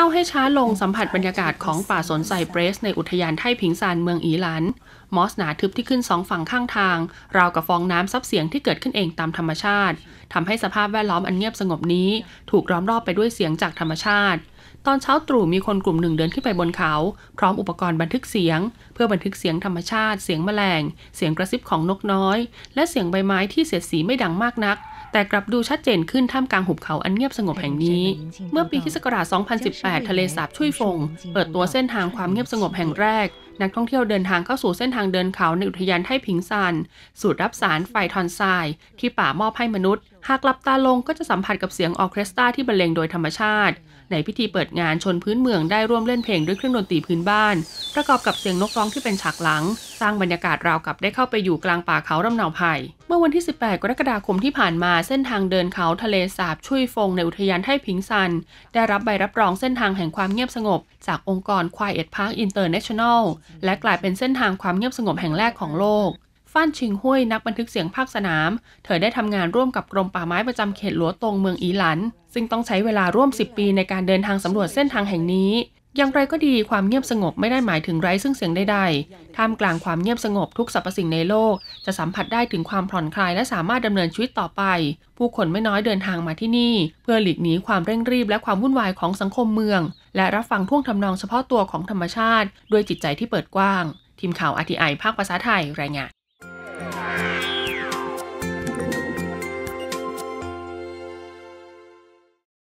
ก้าวให้ช้าลงสัมผัสบรรยากาศของป่าสนไซเปรสในอุทยานไทผิงซานเมืองอีหลันมอสหนาทึบที่ขึ้นสองฝั่งข้างทาง ราวกับฟองน้ำซับเสียงที่เกิดขึ้นเองตามธรรมชาติทำให้สภาพแวดล้อมอันเงียบสงบนี้ ถูกล้อมรอบไปด้วยเสียงจากธรรมชาติ ตอนเช้าตรู่มีคนกลุ่มหนึ่งเดินขึ้นไปบนเขาพร้อมอุปกรณ์บันทึกเสียง เพื่อบันทึกเสียงธรรมชาติเสียงแมลงเสียงกระซิบของนกน้อย และเสียงใบไม้ที่เสียดสีไม่ดังมากนักแต่กลับดูชัดเจนขึ้นท่ามกลางหุบเขาอันเงียบสงบแห่งนี้ เมื่อปีคศ2018 ทะเลสาบชุยฟงเปิดตัวเส้นทางความเงียบสงบแห่งแรก นักท่องเที่ยวเดินทางเข้าสู่เส้นทางเดินเขาในอุทยานไทผิงซานสูตรรับสารไฟทอนไซที่ป่ามอบให้มนุษย์หากหลับตาลงก็จะสัมผัสกับเสียงออเคสตราที่บรรเลงโดยธรรมชาติ ในพิธีเปิดงานชนพื้นเมืองได้ร่วมเล่นเพลง ด้วยเครื่องดนตรีพื้นบ้าน ประกอบกับเสียงนกร้องที่เป็นฉากหลัง สร้างบรรยากาศราวกับได้เข้าไปอยู่กลางป่าเขาลำเนาไผ่เมื่อวันที่ 18 กรกฎาคมที่ผ่านมาเส้นทางเดินเขาทะเลสาบ ช่วยฟงในอุทยานไทพิงซันได้รับใบรับรองเส้นทางแห่งความเงียบสงบ จากองค์กร Quiet Park International และกลายเป็นเส้นทางความเงียบสงบแห่งแรกของโลกฟ้านชิงห้วยนักบันทึกเสียงภาคสนาม เธอได้ทำงานร่วมกับกรมป่าไม้ประจำเขตหลัวตงเมืองอีหลัน ซึ่งต้องใช้เวลาร่วม10ปีในการเดินทางสำรวจเส้นทางแห่งนี้ อย่างไรก็ดีความเงียบสงบไม่ได้หมายถึงไร้ซึ่งเสียงใดๆ ท่ามกลางความเงียบสงบทุกสรรพสิ่งในโลกจะสัมผัสได้ถึงความผ่อนคลายและสามารถดำเนินชีวิตต่อไป ผู้คนไม่น้อยเดินทางมาที่นี่ เพื่อหลีกหนีความเร่งรีบและความวุ่นวายของสังคมเมือง และรับฟังท่วงทำนองเฉพาะตัวของธรรมชาติด้วยจิตใจที่เปิดกว้าง ทีมข่าวอาทีไอภาคภาษาไทยรายงาน